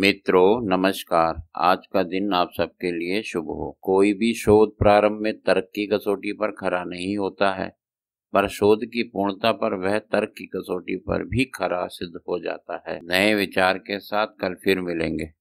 मित्रों नमस्कार आज का दिन आप सबके लिए शुभ हो कोई भी शोध प्रारंभ में तर्क की कसौटी पर खरा नहीं होता है पर शोध की पूर्णता पर वह तर्क की कसौटी पर भी खरा सिद्ध हो जाता है नए विचार के साथ कल फिर मिलेंगे